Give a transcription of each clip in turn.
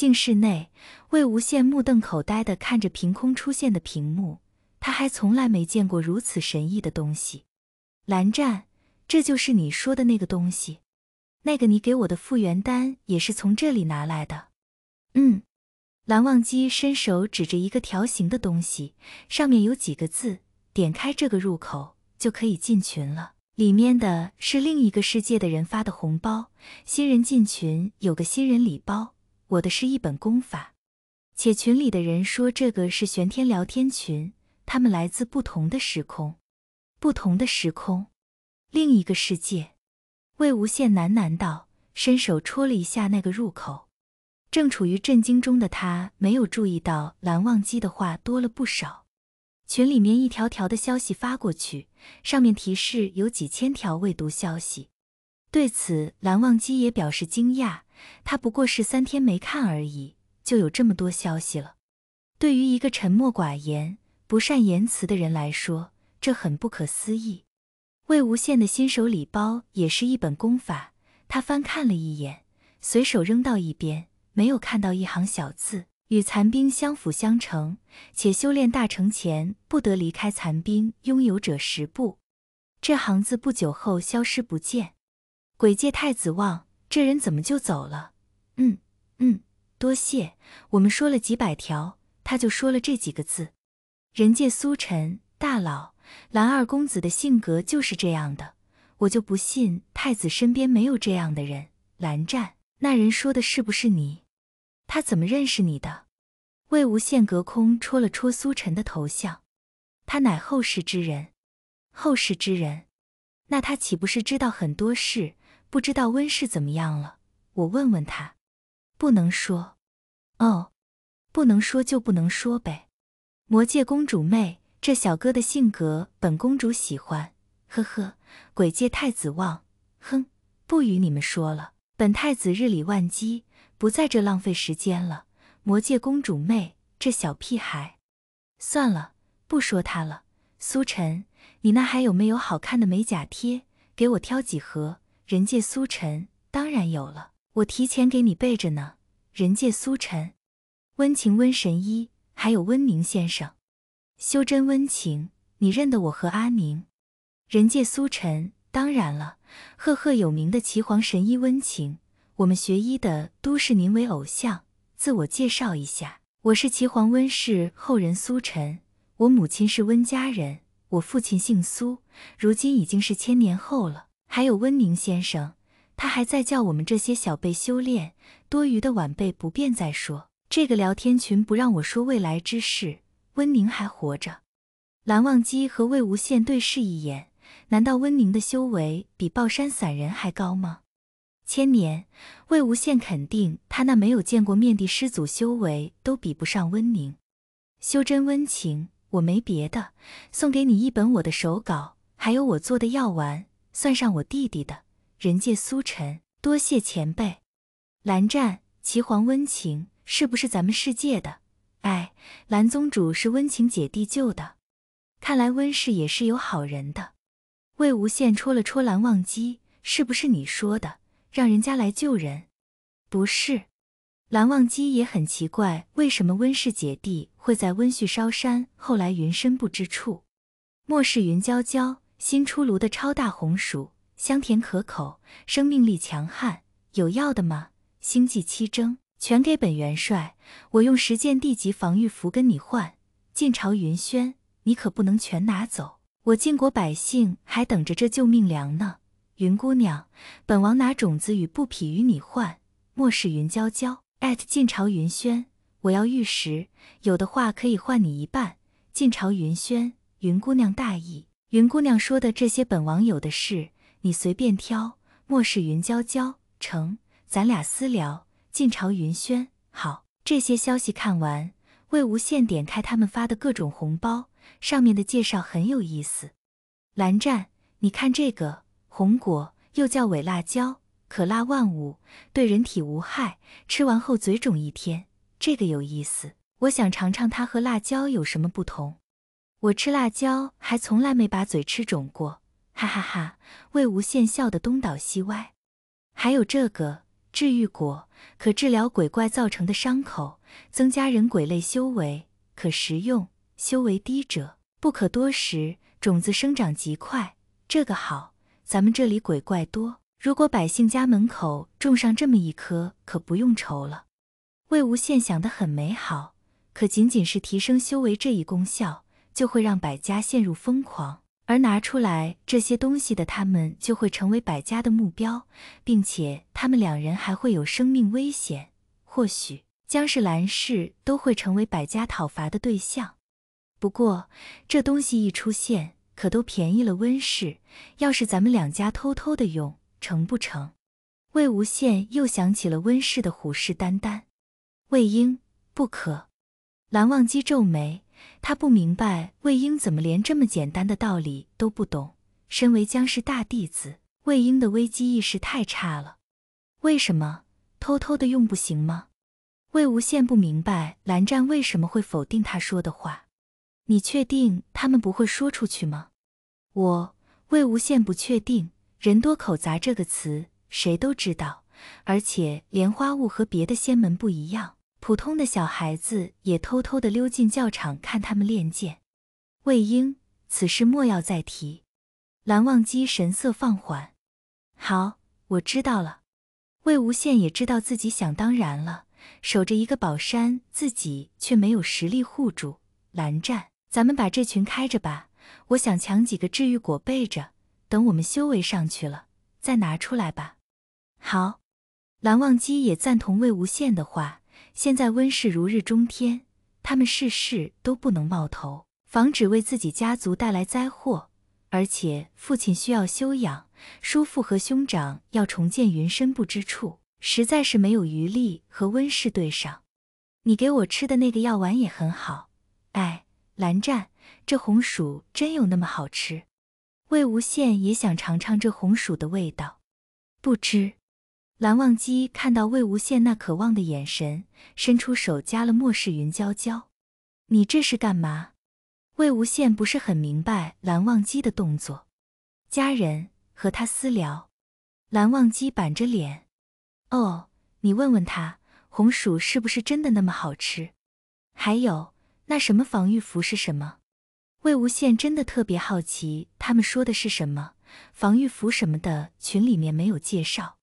镜室内，魏无羡目瞪口呆地看着凭空出现的屏幕，他还从来没见过如此神异的东西。蓝湛，这就是你说的那个东西？那个你给我的复原丹也是从这里拿来的？嗯。蓝忘机伸手指着一个条形的东西，上面有几个字。点开这个入口就可以进群了。里面的是另一个世界的人发的红包，新人进群有个新人礼包。我的是一本功法，且群里的人说这个是玄天聊天群，他们来自不同的时空，不同的时空，另一个世界。魏无羡喃喃道，伸手戳了一下那个入口。正处于震惊中的他，没有注意到蓝忘机的话多了不少。群里面一条条的消息发过去，上面提示有几千条未读消息。对此，蓝忘机也表示惊讶。他不过是三天没看而已，就有这么多消息了。对于一个沉默寡言、不善言辞的人来说，这很不可思议。魏无羡的新手礼包也是一本功法，他翻看了一眼，随手扔到一边，没有看到一行小字，与残兵相辅相成，且修炼大成前不得离开残兵拥有者十步。这行字不久后消失不见。鬼界太子望。这人怎么就走了？嗯嗯，多谢。我们说了几百条，他就说了这几个字。人界苏晨大佬，蓝二公子的性格就是这样的。我就不信太子身边没有这样的人。蓝湛，那人说的是不是你？他怎么认识你的？魏无羡隔空戳了戳苏晨的头像。他乃后世之人，后世之人，那他岂不是知道很多事？不知道温氏怎么样了，我问问他。不能说，哦，不能说就不能说呗。魔界公主妹，这小哥的性格，本公主喜欢。呵呵，鬼界太子望，哼，不与你们说了。本太子日理万机，不在这浪费时间了。魔界公主妹，这小屁孩，算了，不说他了。苏晨，你那还有没有好看的美甲贴？给我挑几盒。人界苏尘当然有了，我提前给你备着呢。人界苏尘，温情温神医，还有温宁先生，修真温情，你认得我和阿宁？人界苏晨，当然了，赫赫有名的岐黄神医温情，我们学医的都视您为偶像。自我介绍一下，我是岐黄温氏后人苏晨，我母亲是温家人，我父亲姓苏，如今已经是千年后了。还有温宁先生，他还在叫我们这些小辈修炼，多余的晚辈不便再说。这个聊天群不让我说未来之事。温宁还活着？蓝忘机和魏无羡对视一眼，难道温宁的修为比抱山散人还高吗？千年，魏无羡肯定他那没有见过面的师祖修为都比不上温宁。修真温情，我没别的，送给你一本我的手稿，还有我做的药丸。算上我弟弟的，人界苏晨，多谢前辈。蓝湛、齐皇、温情，是不是咱们世界的？哎，蓝宗主是温情姐弟救的，看来温氏也是有好人的。魏无羡戳了戳蓝忘机，是不是你说的，让人家来救人？不是。蓝忘机也很奇怪，为什么温氏姐弟会在温煦烧山，后来云深不知处，莫是云娇娇？新出炉的超大红薯，香甜可口，生命力强悍，有要的吗？星际七征全给本元帅，我用十件地级防御符跟你换。晋朝云轩，你可不能全拿走，我晋国百姓还等着这救命粮呢。云姑娘，本王拿种子与布匹与你换。莫使云娇娇，at 晋朝云轩，我要玉石，有的话可以换你一半。晋朝云轩，云姑娘大意。云姑娘说的这些，本王有的是，你随便挑。莫是云娇娇，成，咱俩私聊。晋朝云轩，好，这些消息看完。魏无羡点开他们发的各种红包，上面的介绍很有意思。蓝湛，你看这个红果，又叫伪辣椒，可辣万物，对人体无害，吃完后嘴肿一天。这个有意思，我想尝尝它和辣椒有什么不同。我吃辣椒还从来没把嘴吃肿过，哈哈哈！魏无羡笑得东倒西歪。还有这个治愈果，可治疗鬼怪造成的伤口，增加人鬼类修为，可食用。修为低者不可多食。种子生长极快，这个好。咱们这里鬼怪多，如果百姓家门口种上这么一棵，可不用愁了。魏无羡想得很美好，可仅仅是提升修为这一功效。就会让百家陷入疯狂，而拿出来这些东西的他们就会成为百家的目标，并且他们两人还会有生命危险，或许将是蓝氏都会成为百家讨伐的对象。不过这东西一出现，可都便宜了温氏。要是咱们两家偷偷的用，成不成？魏无羡又想起了温氏的虎视眈眈。魏婴，不可！蓝忘机皱眉。他不明白魏婴怎么连这么简单的道理都不懂。身为江氏大弟子，魏婴的危机意识太差了。为什么偷偷的用不行吗？魏无羡不明白蓝湛为什么会否定他说的话。你确定他们不会说出去吗？我，魏无羡不确定。人多口杂这个词谁都知道，而且莲花坞和别的仙门不一样。普通的小孩子也偷偷的溜进教场看他们练剑。魏婴，此事莫要再提。蓝忘机神色放缓。好，我知道了。魏无羡也知道自己想当然了，守着一个宝山，自己却没有实力护住。蓝湛，咱们把这群开着吧，我想抢几个治愈果备着，等我们修为上去了再拿出来吧。好。蓝忘机也赞同魏无羡的话。现在温室如日中天，他们事事都不能冒头，防止为自己家族带来灾祸。而且父亲需要休养，叔父和兄长要重建云深不知处，实在是没有余力和温室对上。你给我吃的那个药丸也很好。哎，蓝湛，这红薯真有那么好吃？魏无羡也想尝尝这红薯的味道，不知。蓝忘机看到魏无羡那渴望的眼神，伸出手加了莫世云娇娇。你这是干嘛？魏无羡不是很明白蓝忘机的动作。家人和他私聊。蓝忘机板着脸。哦，你问问他，红薯是不是真的那么好吃？还有那什么防御服是什么？魏无羡真的特别好奇他们说的是什么防御服什么的，群里面没有介绍。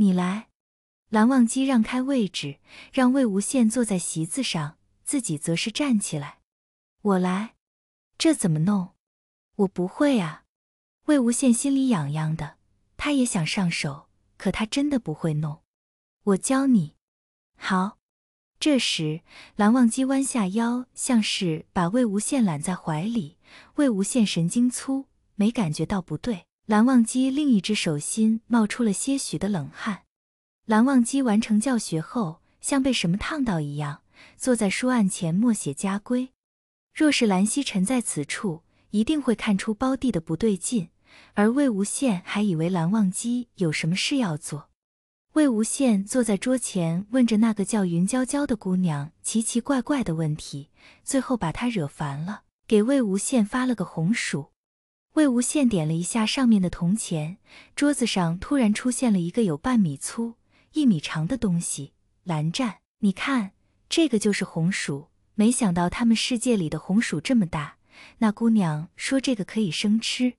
你来，蓝忘机让开位置，让魏无羡坐在席子上，自己则是站起来。我来，这怎么弄？我不会啊。魏无羡心里痒痒的，他也想上手，可他真的不会弄。我教你。好。这时，蓝忘机弯下腰，像是把魏无羡揽在怀里。魏无羡神经粗，没感觉到不对。蓝忘机另一只手心冒出了些许的冷汗。蓝忘机完成教学后，像被什么烫到一样，坐在书案前默写家规。若是蓝曦臣在此处，一定会看出胞弟的不对劲。而魏无羡还以为蓝忘机有什么事要做。魏无羡坐在桌前，问着那个叫云娇娇的姑娘奇奇怪怪的问题，最后把她惹烦了，给魏无羡发了个红薯。魏无羡点了一下上面的铜钱，桌子上突然出现了一个有半米粗、一米长的东西。蓝湛，你看，这个就是红薯。没想到他们世界里的红薯这么大。那姑娘说这个可以生吃。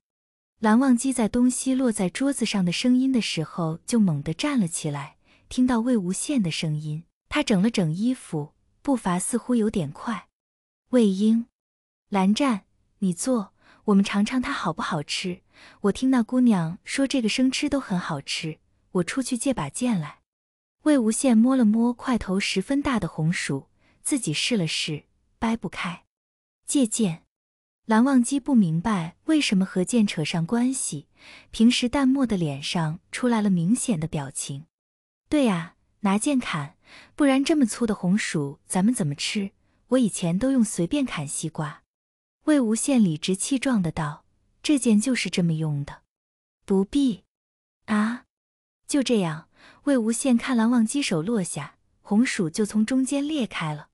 蓝忘机在东西落在桌子上的声音的时候，就猛地站了起来。听到魏无羡的声音，他整了整衣服，步伐似乎有点快。魏婴，蓝湛，你坐。我们尝尝它好不好吃。我听那姑娘说，这个生吃都很好吃。我出去借把剑来。魏无羡摸了摸块头十分大的红薯，自己试了试，掰不开。借剑。蓝忘机不明白为什么和剑扯上关系，平时淡漠的脸上出来了明显的表情。对呀，拿剑砍，不然这么粗的红薯咱们怎么吃？我以前都用随便砍西瓜。魏无羡理直气壮的道：“这件就是这么用的，不必。啊，就这样。”魏无羡看蓝忘机手落下，红薯就从中间裂开了。